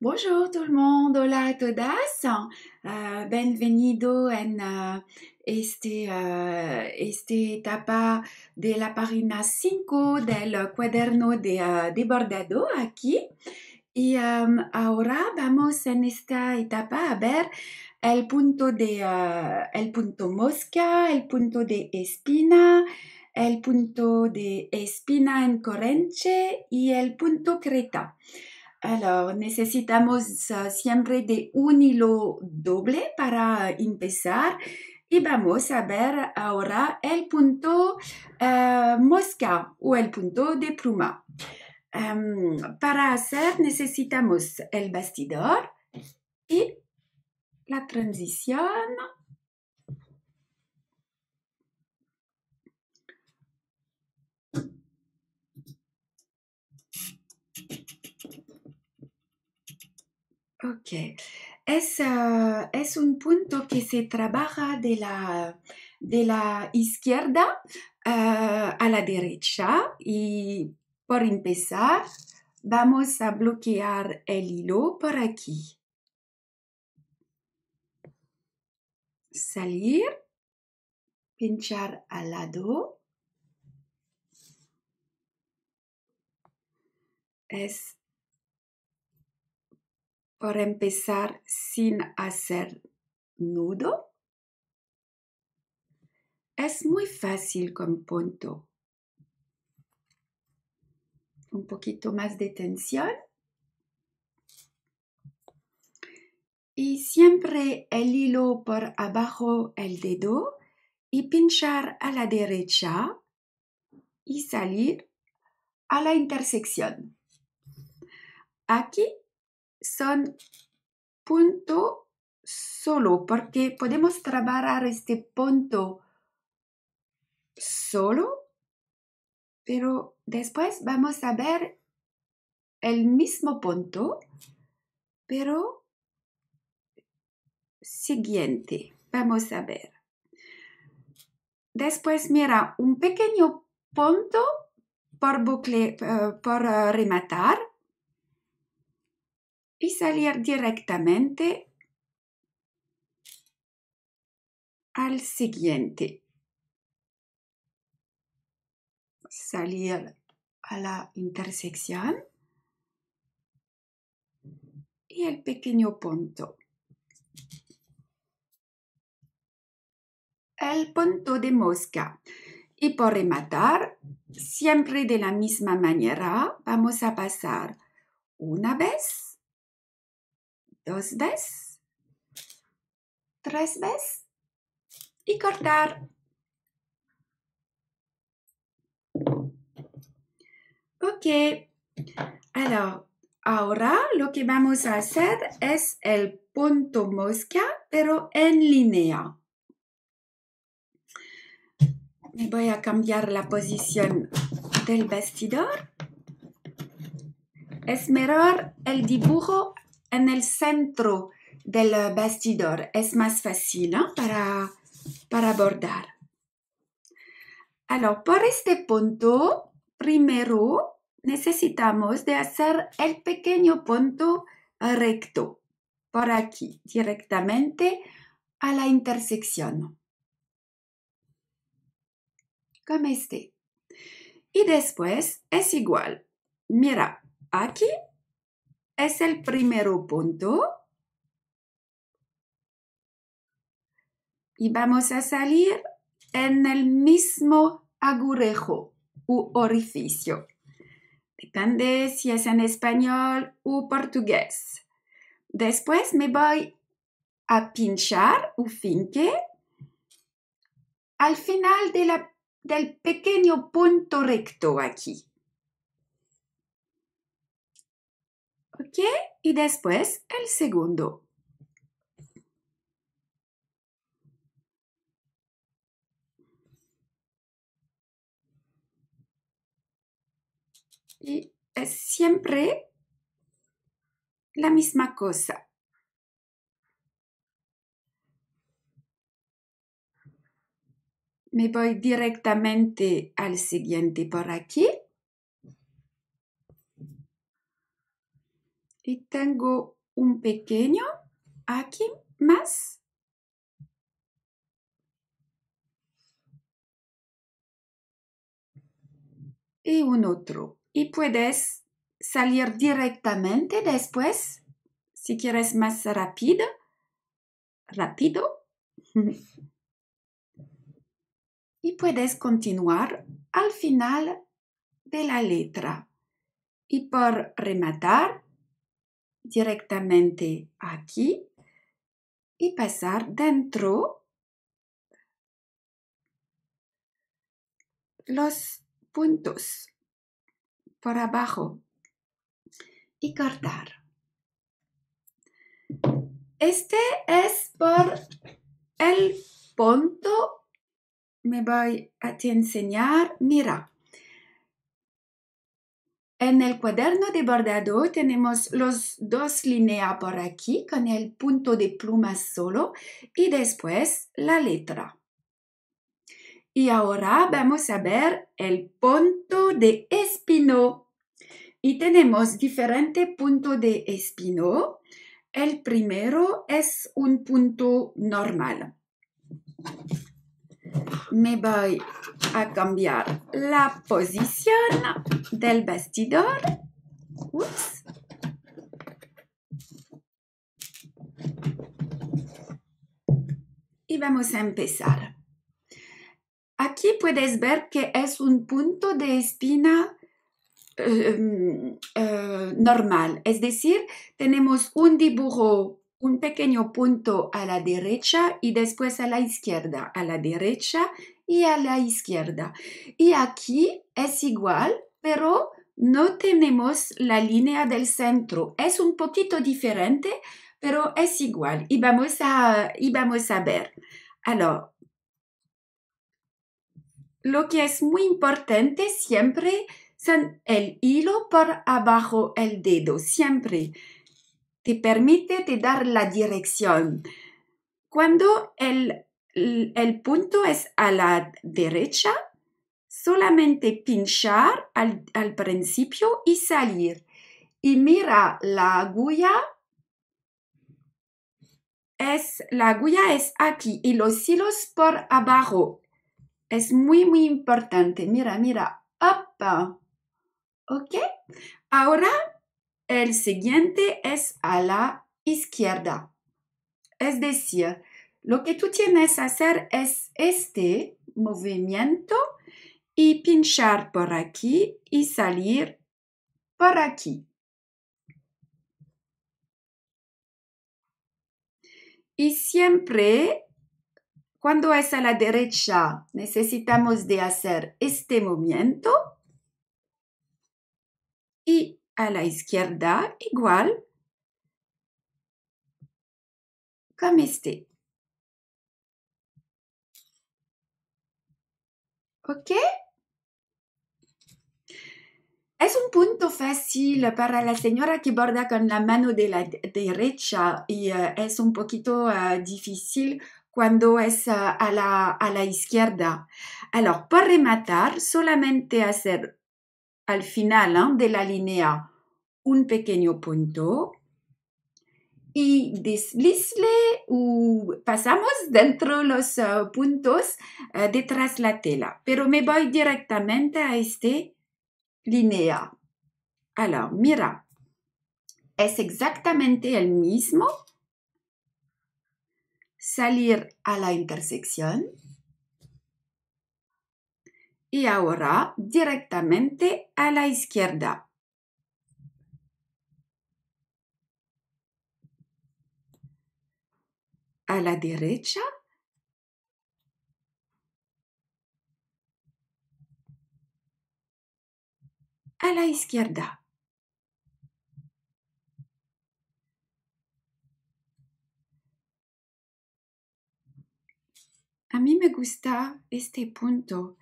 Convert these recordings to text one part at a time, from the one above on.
Bonjour tout le monde, hola a todas, euh, bienvenido en euh, este, euh, este, etapa de la página 5 del cuaderno de, de bordado aquí. Y um, ahora vamos en esta etapa a ver el punto de el punto mosca, el punto de espina, el punto de espina en correnche y el punto creta. Alors, necesitamos siempre de un hilo doble para empezar y vamos a ver ahora el punto eh, mosca o el punto de pluma. Em, para hacer necesitamos el bastidor y la transición Ok. Ah, es, un punto que se trabaja de la, de la izquierda ah, a la derecha y por empezar vamos a bloquear el hilo por aquí. Salir, pinchar al lado. Es empezar sin hacer nudo? Es muy fácil con punto. Un poquito más de tensión. Y siempre el hilo por abajo el dedo y pinchar a la derecha y salir a la intersección. Aquí son punto solo, porque podemos trabajar este punto solo, pero después vamos a ver el mismo punto, pero siguiente. Vamos a ver. Después, mira, un pequeño punto por, bucle, eh, por eh, rematar y salir directamente al siguiente. Salir a la intersección y el pequeño punto. El punto de mosca. Y por rematar, siempre de la misma manera, vamos a pasar una vez dos veces, tres veces y cortar. Ok, ahora lo que vamos a hacer es el punto mosca, pero en línea. Me voy a cambiar la posición del vestidor. Es mejor el dibujo en el centro del bastidor eh, es más fácil para, abordar. bordar. por este punto, primero necesitamos de hacer el pequeño punto recto, por aquí, directamente a la intersección. Como este. Y después es igual. Mira, aquí es el primero punto. Y vamos a salir en el mismo agurejo u orificio. Depende si es en español u portugués. Después me voy a pinchar u finque al final del pequeño punto recto aquí. Y después el segundo. Y es siempre la misma cosa. Me voy directamente al siguiente por aquí. Y tengo un pequeño aquí más. Y un otro. Y puedes salir directamente después, si quieres más rápido. Rápido. y puedes continuar al final de la letra. Y por rematar, directamente aquí y pasar dentro los puntos por abajo y cortar. Este es por el punto. Me voy a te enseñar. Mira. En el cuaderno de bordado tenemos los dos líneas por aquí con el punto de pluma solo y después la letra. Y ahora vamos a ver el punto de espino. Y tenemos diferentes puntos de espino. El primero es un punto normal me voy a cambiar la posición del bastidor Y vamos a empezar. Aquí puedes ver que es un punto de espina em, eh, normal, es decir, tenemos un dibujo un pequeño punto a la derecha y después a la izquierda, a la derecha y a la izquierda. Y aquí es igual, pero no tenemos la línea del centro. Es un poquito diferente, pero es igual. Y vamos a, y vamos a ver. lo que es muy importante siempre son el hilo por abajo el dedo, siempre te permite dar la dirección. Cuando el, punto es a la derecha, solamente pinchar al, principio y salir. Y mira, la agulla es, la aguja es aquí y los hilos por abajo. Es muy, muy importante. Mira, mira, ¡Opa! ¿Ok? Ahora el siguiente es a la izquierda. Es decir, lo que tú tienes que hacer es este movimiento y pinchar por aquí y salir por aquí. Y siempre, cuando es a la derecha, necesitamos de hacer este movimiento y a la izquierda igual como este. ¿Ok? Es un punto fácil para la señora que borda con la mano de la derecha y eh, es un poquito eh, difícil cuando es eh, a, la, a la izquierda. Alors, por rematar, solamente hacer al final de la línea un pequeño punto y deslizle o pasamos dentro los eh, puntos eh, detrás de la tela. Pero me voy directamente a este línea. Alors, mira, es exactamente el mismo salir a la intersección y ahora directamente a la izquierda. A la derecha. A la izquierda. A mí me gusta este punto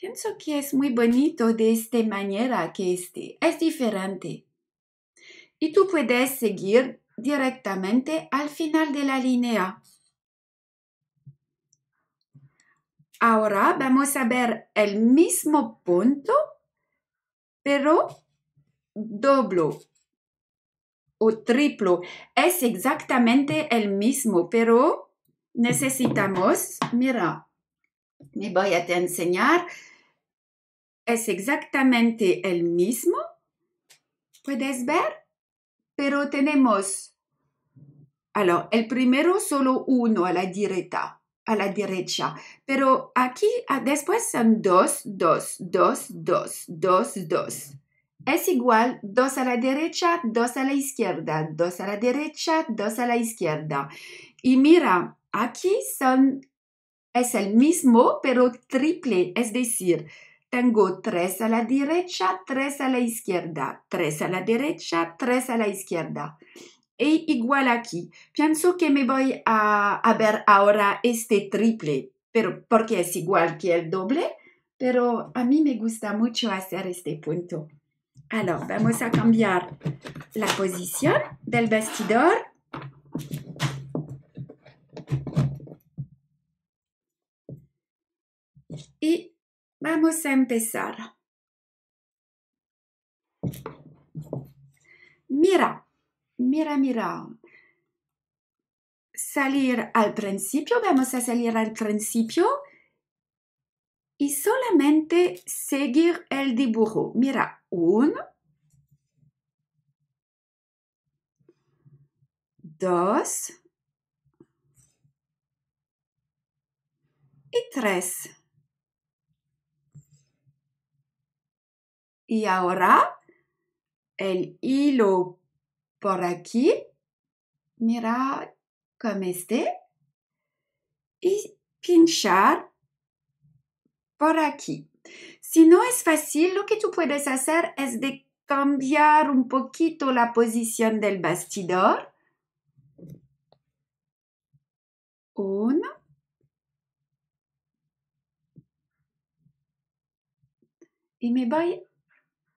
Pienso que es muy bonito de esta manera que esté. es diferente. Y tú puedes seguir directamente al final de la línea. Ahora vamos a ver el mismo punto, pero doblo o triplo. Es exactamente el mismo, pero necesitamos, mira, me voy a enseñar es exactamente el mismo, puedes ver, pero tenemos, el primero solo uno a la derecha, a la derecha, pero aquí ah, después son dos, dos, dos, dos, dos, dos. Es igual dos a la derecha, dos a la izquierda, dos a la derecha, dos a la izquierda. Y mira, aquí son, es el mismo, pero triple, es decir, tengo tres a la derecha, tres a la izquierda, tres a la derecha, tres a la izquierda. E igual aquí. Pienso que me voy a, ver ahora este triple, pero porque es igual que el doble, pero a mí me gusta mucho hacer este punto. Ahora vamos a cambiar la posición del bastidor. Y Vamos a empezar. Mira, mira, mira. Salir al principio, vamos a salir al principio y solamente seguir el dibujo. Mira, uno, dos y tres. Y ahora el hilo por aquí, mira cómo este, y pinchar por aquí. Si no es fácil, lo que tú puedes hacer es de cambiar un poquito la posición del bastidor. Uno. Y me voy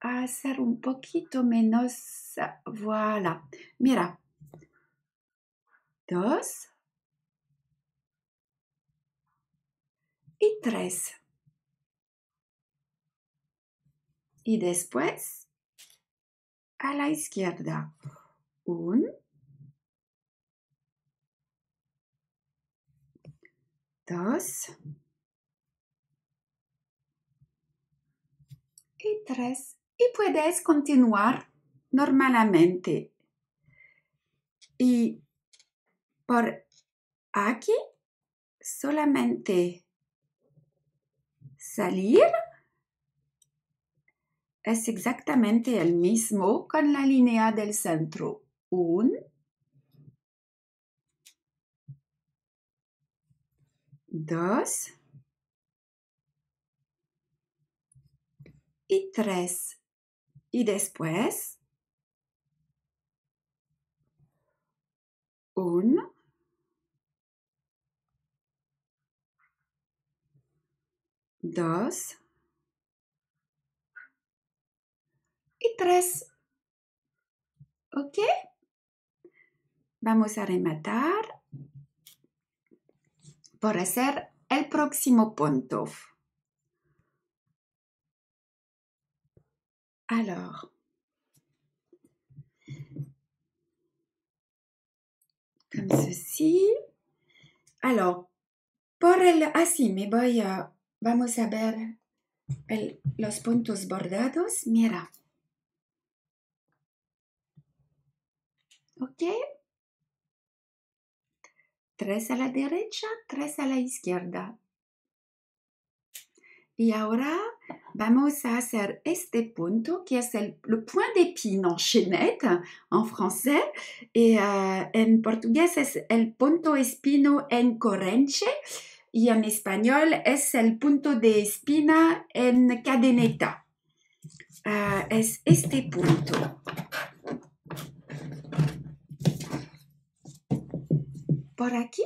a hacer un poquito menos. Voilà. Mira. Dos. Y tres. Y después a la izquierda. Un. Dos. y tres y puedes continuar normalmente. Y por aquí solamente salir es exactamente el mismo con la línea del centro. Un, dos y tres. Y después, uno, dos y tres. ¿Ok? Vamos a rematar por hacer el próximo punto. Alors, comme ceci. Alors, por el, así ah, me voy a, vamos a ver los puntos bordados. Mira. ¿Ok? Tres a la derecha, tres a la izquierda. Y ahora vamos a hacer este punto que es el, el de d'épine en chaînette en francés y euh, en portugués es el punto espino en correnche y en español es el punto de espina en cadeneta. Euh, es este punto. Por aquí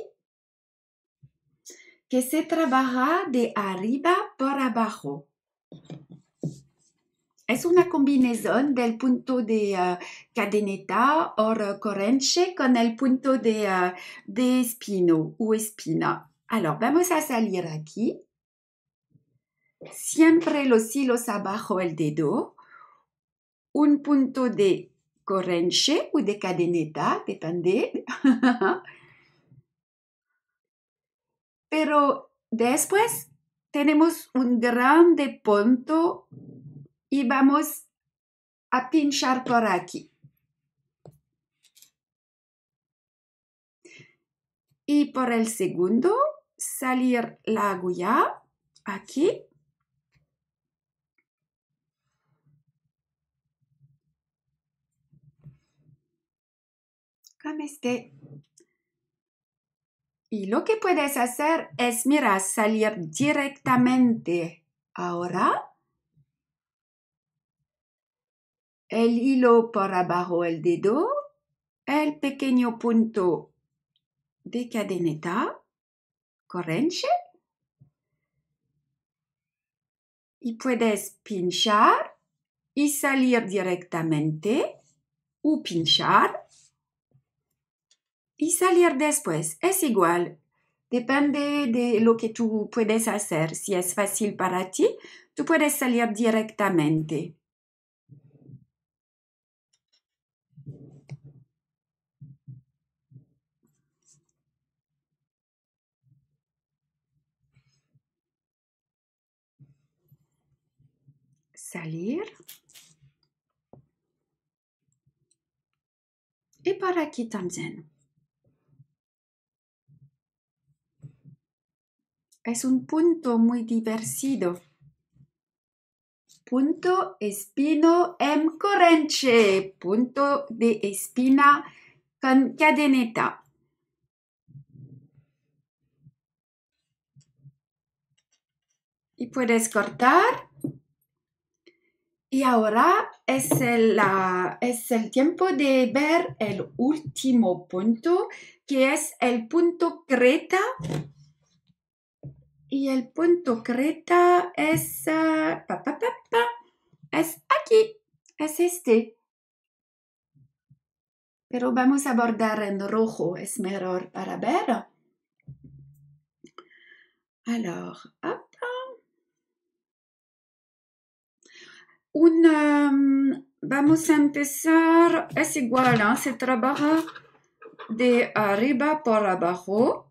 que se trabaja de arriba por abajo. Es una combinación del punto de ah, cadeneta o correnche con el punto de, ah, de espino o espina. Alors, vamos a salir aquí. Siempre los hilos abajo el dedo. Un punto de correnche o de cadeneta, depende. Pero después tenemos un grande punto y vamos a pinchar por aquí. Y por el segundo, salir la aguja aquí. Y lo que puedes hacer es, mira, salir directamente ahora. El hilo por abajo el dedo, el pequeño punto de cadeneta, correnche. Y puedes pinchar y salir directamente o pinchar y salir después es igual. Depende de lo que tú puedes hacer. Si es fácil para ti, tú puedes salir directamente. Salir. Y para aquí también. es un punto muy divertido. Punto espino en em correnche, punto de espina con cadeneta. Y puedes cortar. Y ahora es el, es el tiempo de ver el último punto, que es el punto creta y el punto creta es, ah, es aquí, es este. Pero vamos a bordar en rojo, es mejor para ver. Alors, vamos a empezar, es igual, se trabaja de arriba por abajo.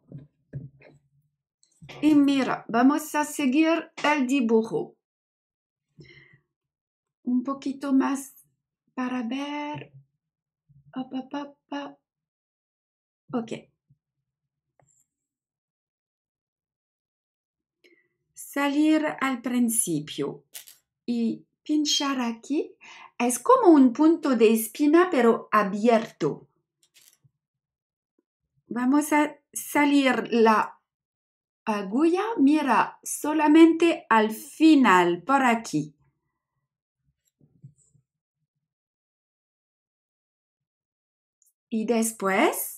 Y mira, vamos a seguir el dibujo. Un poquito más para ver. ok. Salir al principio y pinchar aquí es como un punto de espina pero abierto. Vamos a salir la Agulla mira solamente al final, por aquí. Y después...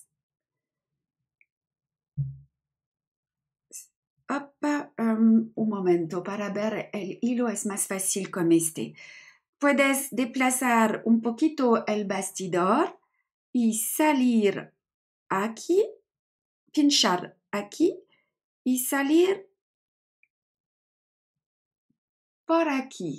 Um, un momento, para ver el hilo es más fácil con este. Puedes desplazar un poquito el bastidor y salir aquí, pinchar aquí y salir por aquí.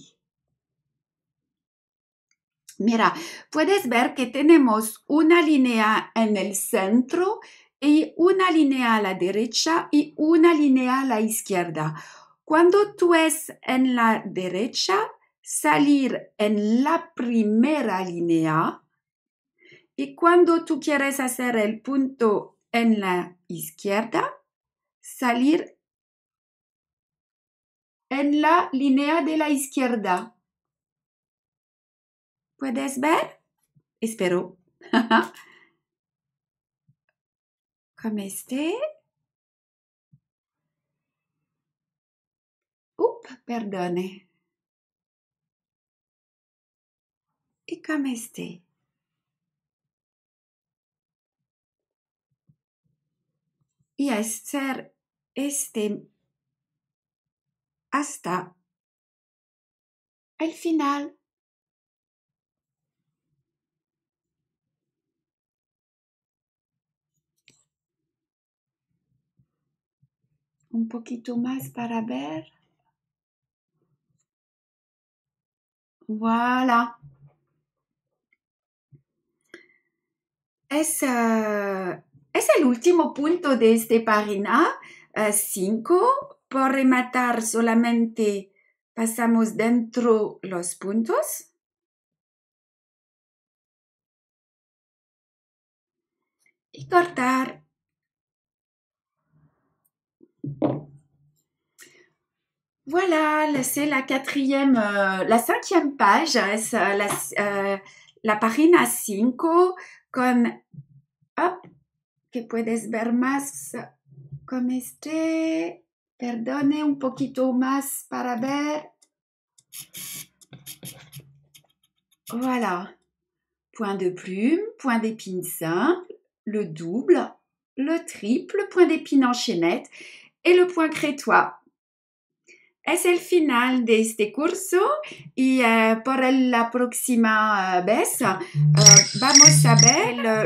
Mira, puedes ver que tenemos una línea en el centro y una línea a la derecha y una línea a la izquierda. Cuando tú es en la derecha, salir en la primera línea y cuando tú quieres hacer el punto en la izquierda, salir en la línea de la izquierda. ¿Puedes ver? Espero. Como esté. Up, perdone. Y como esté. Y hacer este hasta el final. Un poquito más para ver. Voilà. Es, eh, es el último punto de este parina 5. Por rematar solamente pasamos dentro los puntos. Y cortar. Voilà, c'est la quatrième, euh, la cinquième page, la, euh, la página 5 con, hop, que puedes ver más comeste, perdonnez un poquito mas para Voilà. Point de plume, point d'épine simple, le double, le triple, point d'épine en et le point crétois. Es el final de este curso y eh, pour la próxima eh, vez eh, vamos a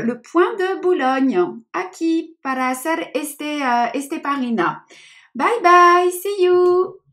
le, point de Boulogne aquí para hacer este, este Bye bye, see you.